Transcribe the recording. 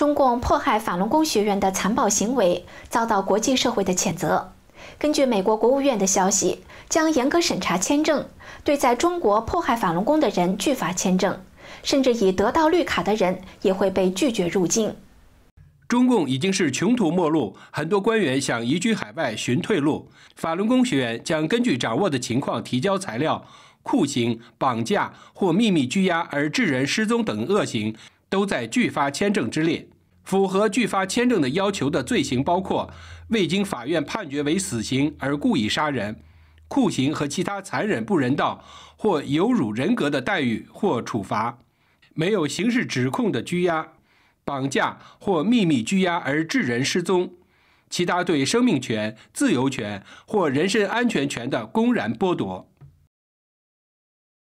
中共迫害法轮功学员的残暴行为遭到国际社会的谴责。根据美国国务院的消息，将严格审查签证，对在中国迫害法轮功的人拒发签证，甚至已得到绿卡的人也会被拒绝入境。中共已经是穷途末路，很多官员想移居海外寻退路。法轮功学员将根据掌握的情况提交材料，酷刑、绑架或秘密拘押而致人失踪等恶行。都在拒发签证之列。符合拒发签证的要求的罪行包括：未经法院判决为死刑而故意杀人、酷刑和其他残忍不人道或有辱人格的待遇或处罚；没有刑事指控的拘押、绑架或秘密拘押而致人失踪；其他对生命权、自由权或人身安全权的公然剥夺。